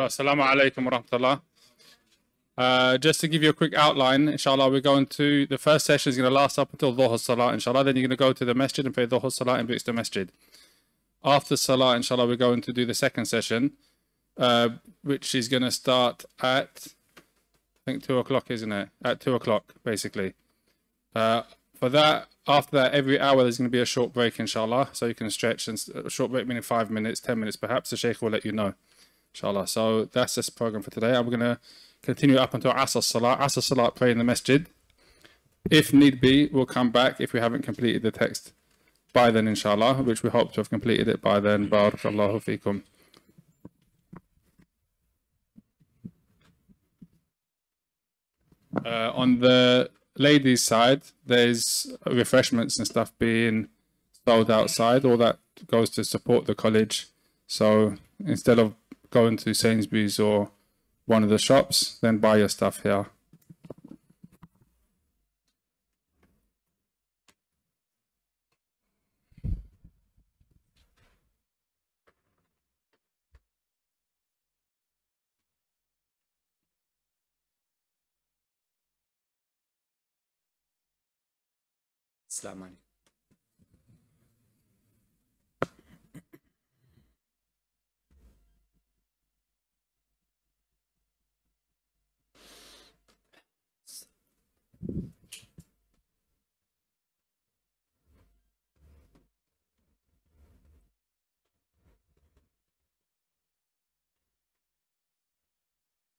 Assalamu alaikum warahmatullah. Uh, just to give you a quick outline, inshallah, we're going to the first session is going to last up until Dhuhr Salah, inshallah. Then you're going to go to the masjid and pray Dhuhr Salah in the Masjid. After Salah, inshallah, we're going to do the second session, uh, which is going to start at, I think, two o'clock, isn't it? At two o'clock, basically. Uh, for that, after that, every hour there's going to be a short break, inshallah. So you can stretch and short break meaning five minutes, ten minutes perhaps. The sheikh will let you know. Inshallah. So that's this program for today. I'm going to continue up until Asr Salah. Asr Salah, pray in the masjid. If need be, we'll come back if we haven't completed the text by then, inshallah, which we hope to have completed it by then. Barakallahu fikum. Uh, on the ladies' side, there's refreshments and stuff being sold outside. All that goes to support the college. So instead of go into Sainsbury's or one of the shops, then buy your stuff here. Assalamu alaikum.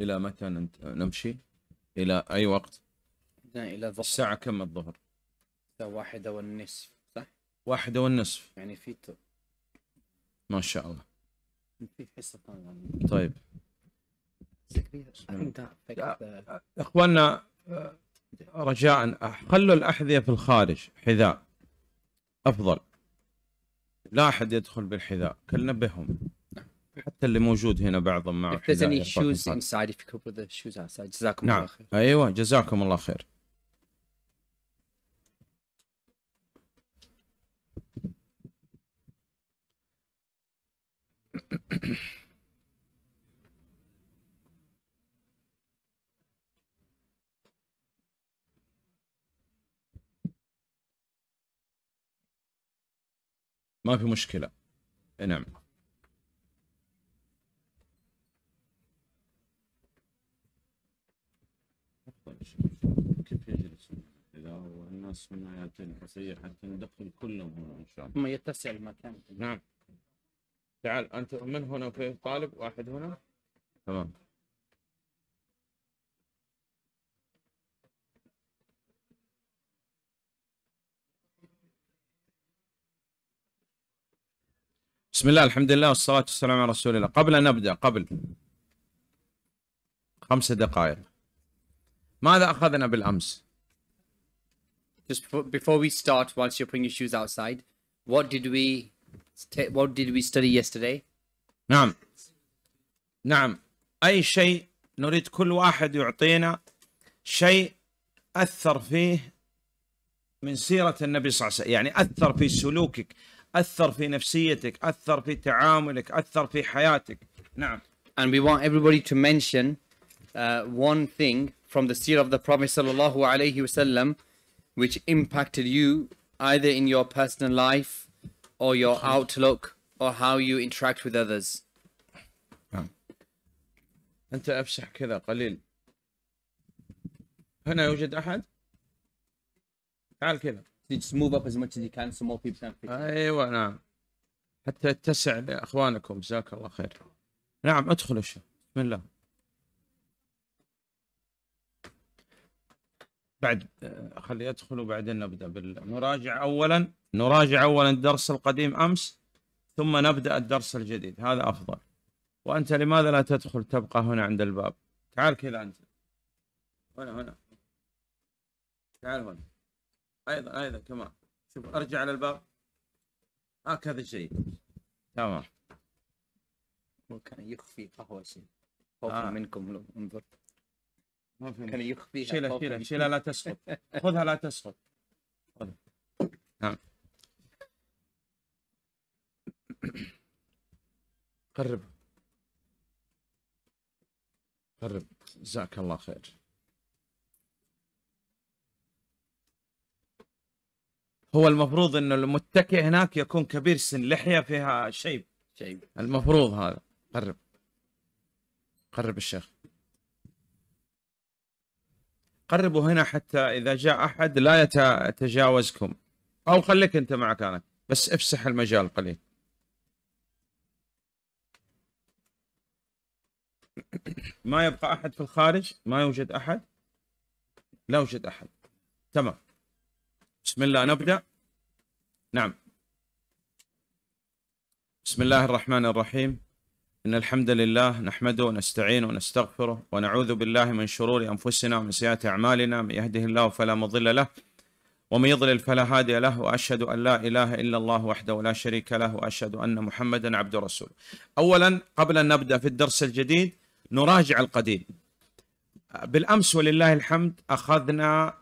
الى متى ننت... نمشي الى اي وقت الى الظهر الساعه كم الظهر الساعه واحدة والنصف صح واحدة والنصف يعني في ما شاء الله في حصه ثانيه طيب اخواننا رجاء خلوا الاحذيه في الخارج حذاء افضل لا احد يدخل بالحذاء كل نبههم حتى اللي موجود هنا بعضهم معه if there's any shoes inside if you could put the shoes outside جزاكم نعم. الله خير ايوه جزاكم الله خير ما في مشكله نعم كيف يجلسون اذا والناس من ايات حتى ندخل كلهم هنا ان شاء الله يتسع المكان نعم تعال انت من هنا في طالب واحد هنا تمام بسم الله الحمد لله والصلاة والسلام على رسول الله قبل أن نبدأ قبل خمس دقائق ماذا أخذنا بالأمس? Just before we start, whilst you're putting your shoes outside, what did we what did we study yesterday? نعم نعم أي شيء نريد كل واحد يعطينا شيء أثر فيه من سيرة النبي صلى الله عليه وسلم يعني أثر في سلوكك أثر في نفسيتك أثر في تعاملك أثر في حياتك نعم And we want everybody to mention uh, one thing from the seer of the Prophet sallallahu alaihi wasallam, which impacted you either in your personal life or your outlook or how you interact with others. أنت أفسح كذا قليل هنا يوجد أحد؟ تعال كذا just move up as much as you can so more people can pick أيوة نعم حتى اتسع لإخوانكم جزاك الله خير نعم ادخلوا بسم الله بعد آه، خليه يدخل وبعدين نبدا بال... نراجع اولا نراجع اولا الدرس القديم امس ثم نبدا الدرس الجديد هذا افضل وانت لماذا لا تدخل تبقى هنا عند الباب تعال كذا انت هنا هنا تعال هنا ايضا ايضا كمان شوف ارجع على الباب هكذا شيء تمام وكان يخفي قهوة شيء خوفا آه. منكم لو انظر ما كان يخفيها شيلها شيلها شيلها لا تسقط خذها لا تسقط خذها نعم قرب قرب جزاك الله خير هو المفروض انه المتكئ هناك يكون كبير سن لحيه فيها شيب شيب المفروض هذا قرب قرب الشيخ قربوا هنا حتى اذا جاء احد لا يتجاوزكم او خليك انت معك انا بس افسح المجال قليل ما يبقى احد في الخارج ما يوجد احد لا يوجد احد تمام بسم الله نبدا نعم بسم الله الرحمن الرحيم إن الحمد لله نحمده ونستعينه ونستغفره ونعوذ بالله من شرور أنفسنا ومن سيئات أعمالنا من يهده الله فلا مضل له ومن يضلل فلا هادي له وأشهد أن لا إله إلا الله وحده لا شريك له وأشهد أن محمدا عبد رسول أولا قبل أن نبدأ في الدرس الجديد نراجع القديم بالأمس ولله الحمد أخذنا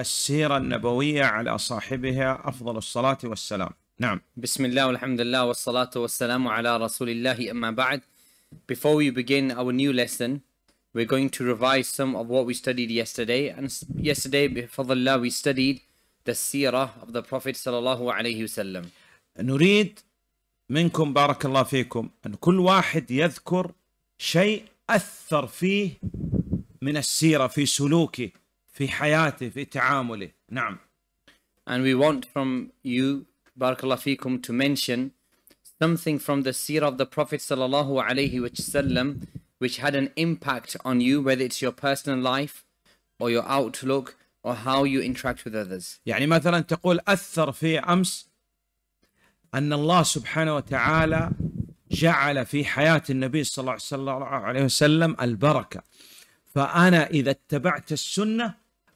السيرة النبوية على صاحبها أفضل الصلاة والسلام نعم بسم الله والحمد لله والصلاة والسلام على رسول الله أما بعد Before we begin our new lesson we're going to revise some of what we studied yesterday and yesterday بفضل الله we studied the seerah of the Prophet صلى الله عليه وسلم نريد منكم بارك الله فيكم أن كل واحد يذكر شيء أثر فيه من السيرة في سلوكه في حياته في تعامله نعم And we want from you barakallah fikum, to mention something from the seerah of the Prophet sallallahu alaihi wasallam which had an impact on you, whether it's your personal life or your outlook or how you interact with others. يعني مثلا تقول أثر في أمس أن الله سبحانه وتعالى جعل في حياة النبي صلى الله عليه وسلم البركة فأنا إذا اتبعت السنة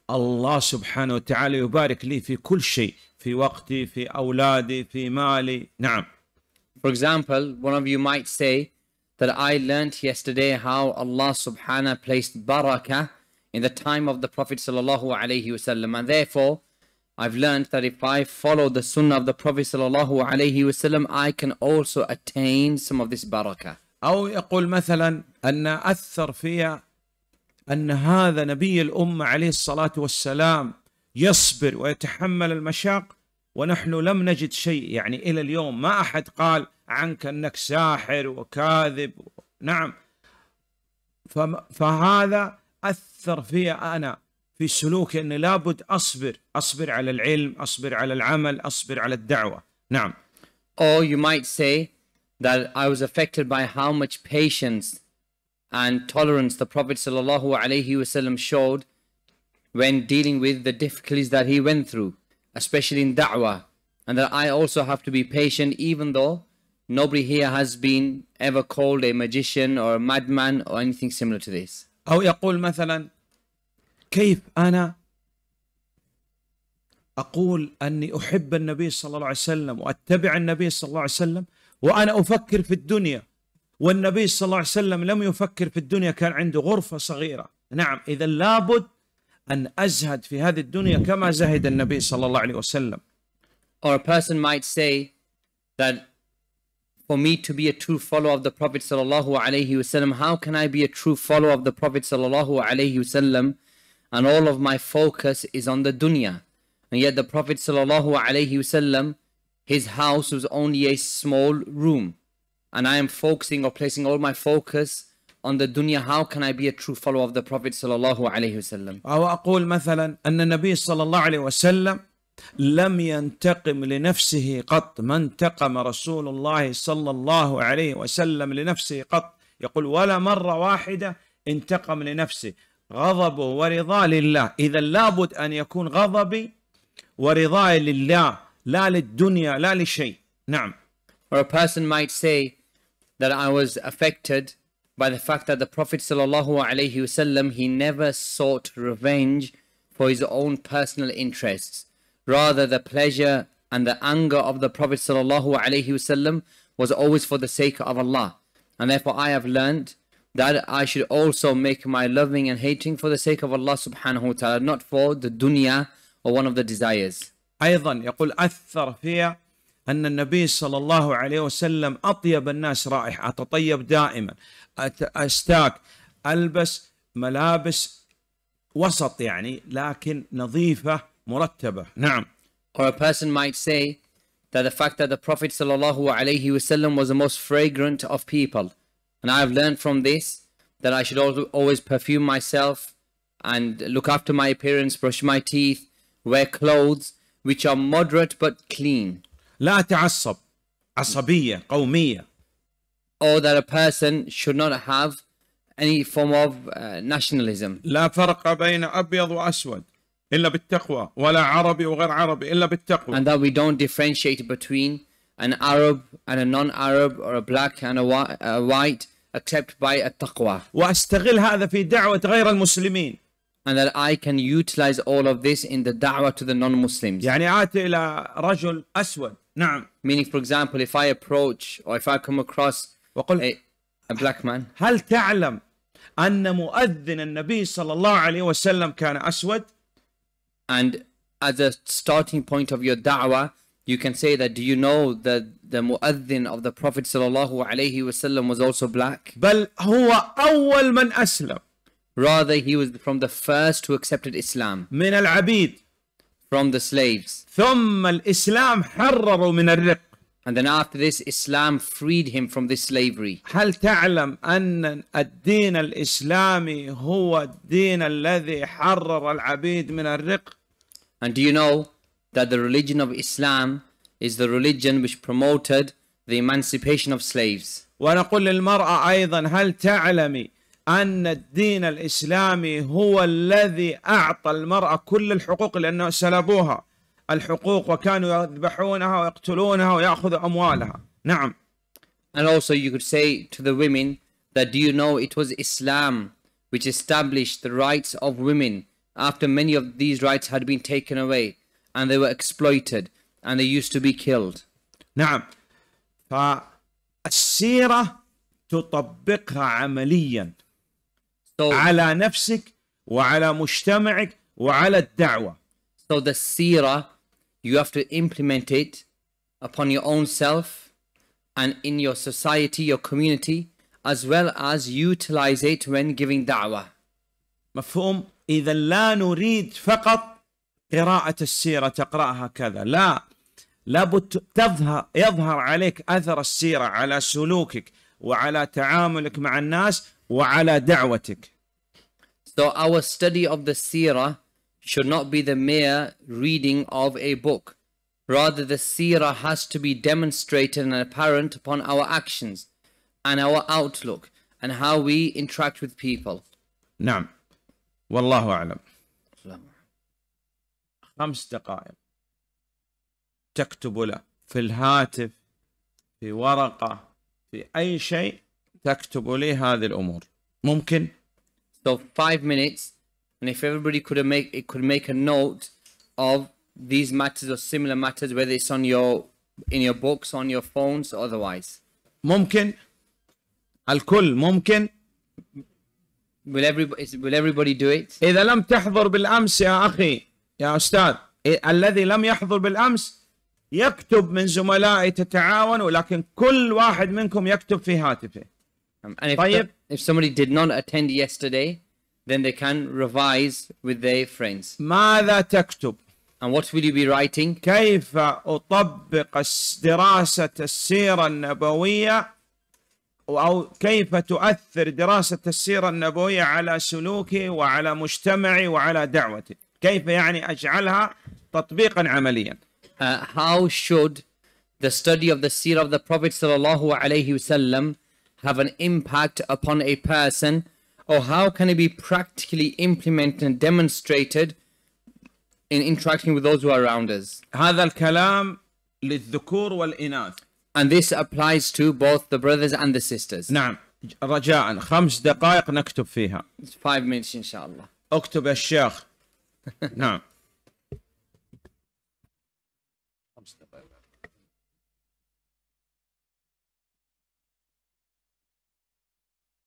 الله سبحانه وتعالى يبارك لي في كل شيء في وقتي في أولادي في مالي نعم For example, one of you might say that I learned yesterday how Allah subhanahu placed barakah in the time of the Prophet sallallahu alayhi wasallam and therefore I've learned that if I follow the sunnah of the Prophet sallallahu alayhi wa sallam, I can also attain some of this barakah. أو يقول مثلا أن أثر فيها أن هذا نبي الأمة عليه الصلاة والسلام يصبر ويتحمل المشاق ونحن لم نجد شيء يعني إلى اليوم ما أحد قال عنك أنك ساحر وكاذب نعم فهذا أثر في أنا في سلوكي أني لابد أصبر أصبر على العلم أصبر على العمل أصبر على الدعوة نعم Or you might say that I was affected by how much patience and tolerance the Prophet ﷺ showed when dealing with the difficulties that he went through, especially in da'wah, and that I also have to be patient even though nobody here has been ever called a magician or a madman or anything similar to this. أو يقول مثلا كيف أنا أقول أني أحب النبي صلى الله عليه وسلم وأتبع النبي صلى الله عليه وسلم وأنا أفكر في الدنيا والنبي صلى الله عليه وسلم لم يفكر في الدنيا كان عنده غرفة صغيرة نعم إذا لابد أن أزهد في هذه الدنيا كما زهد النبي صلى الله عليه وسلم. Or a person might say that for me to be a true follower of the Prophet sallallahu alaihi wasallam, how can I be a true follower of the Prophet sallallahu alaihi wasallam and all of my focus is on the dunya? And yet the Prophet sallallahu alaihi wasallam, his house was only a small room, and I am focusing or placing all my focus on the dunya how can I be a true follower of the Prophet صلى الله عليه وسلم أو أقول مثلا أن النبي صلى الله عليه وسلم لم ينتقم لنفسه قط ما انتقم رسول الله صلى الله عليه وسلم لنفسه قط يقول ولا مرة واحدة انتقم لنفسه غضبه ورضاه لله إذا لابد أن يكون غضبي ورضاي لله لا للدنيا لا لشيء نعم Or a person might say that I was affected by the fact that the Prophet ﷺ, he never sought revenge for his own personal interests. Rather, the pleasure and the anger of the Prophet ﷺ was always for the sake of Allah. And therefore I have learned that I should also make my loving and hating for the sake of Allah subhanahu wa ta'ala, not for the dunya or one of the desires. أيضا يقول أثر فيها أن النبي صلى الله عليه وسلم أطيب الناس رائحة أتطيب دائما أستاك ألبس ملابس وسط يعني لكن نظيفة مرتبة نعم Or a person might say that the fact that the Prophet صلى الله عليه وسلم was the most fragrant of people and I have learned from this that I should always perfume myself and look after my appearance, brush my teeth, wear clothes which are moderate but clean. لا اتعصب عصبيه قوميه or that a person should not have any form of nationalism لا فرق بين ابيض واسود الا بالتقوى ولا عربي وغير عربي الا بالتقوى and that we don't differentiate between an Arab and a non-Arab or a black and a white except by التقوى واستغل هذا في دعوه غير المسلمين and that I can utilize all of this in the da'wah to the non-Muslims. يعني عادت إلى رجل أسود. نعم. Meaning, for example, if I approach or if I come across وقل, a, a black man. هل تعلم أن مؤذن النبي صلى الله عليه وسلم كان أسود؟ And as a starting point of your da'wah, you can say that do you know that the mu'adhin of the Prophet sallallahu alayhi wasallam was also black? بل هو أول من أسلم. Rather, he was from the first who accepted Islam. من العبيد. From the slaves. ثم الإسلام حرروا من الرق. And then after this, Islam freed him from this slavery. هل تعلم أن الدين الإسلامي هو الدين الذي حرر العبيد من الرق؟ And do you know that the religion of Islam is the religion which promoted the emancipation of slaves? ونقول للمرأة أيضا هل تعلمي أن الدين الإسلامي هو الذي أعطى المرأة كل الحقوق لأنه سلبوها الحقوق وكانوا يذبحونها ويقتلونها ويأخذوا أموالها نعم And also you could say to the women that do you know it was Islam which established the rights of women after many of these rights had been taken away and they were exploited and they used to be killed. نعم فالسيرة تطبقها عملياً طيب. على نفسك وعلى مجتمعك وعلى الدعوة. So the seerah you have to implement it upon your own self and in your society, your community, as well as utilize it when giving da'wah. مفهوم؟ إذا لا نريد فقط قراءة السيرة تقرأها كذا، لا لابد تظهر يظهر عليك أثر السيرة على سلوكك وعلى تعاملك مع الناس وعلى دعوتك. So our study of the seerah should not be the mere reading of a book. Rather, the seerah has to be demonstrated and apparent upon our actions and our outlook and how we interact with people. نعم والله أعلم خمس دقائق تكتب له في الهاتف في ورقة في أي شيء تكتبوا لي هذه الامور ممكن so five minutes and if everybody could make it could make a note of these matters or similar matters whether it's on your in your books on your phones or otherwise ممكن الكل ممكن will everybody will everybody do it اذا لم تحضر بالامس يا اخي يا استاذ الذي لم يحضر بالامس يكتب من زملائي تتعاون ولكن كل واحد منكم يكتب في هاتفه Um, and if, طيب. the, if somebody did not attend yesterday, then they can revise with their friends. ماذا تكتب؟ And what will you be writing? كيف أطبق دراسة السيرة النبوية أو كيف تؤثر دراسة السيرة النبوية على سلوكي وعلى مجتمعي وعلى دعوتي؟ كيف يعني أجعلها تطبيقا عمليا؟ Uh, how should the study of the seerah of the Prophet صلى الله عليه وسلم have an impact upon a person or how can it be practically implemented and demonstrated in interacting with those who are around us. هذا الكلام للذكور والإناث. And this applies to both the brothers and the sisters. نعم رجاء خمس دقائق نكتب فيها. five minutes inshallah اكتب الشيخ. نعم.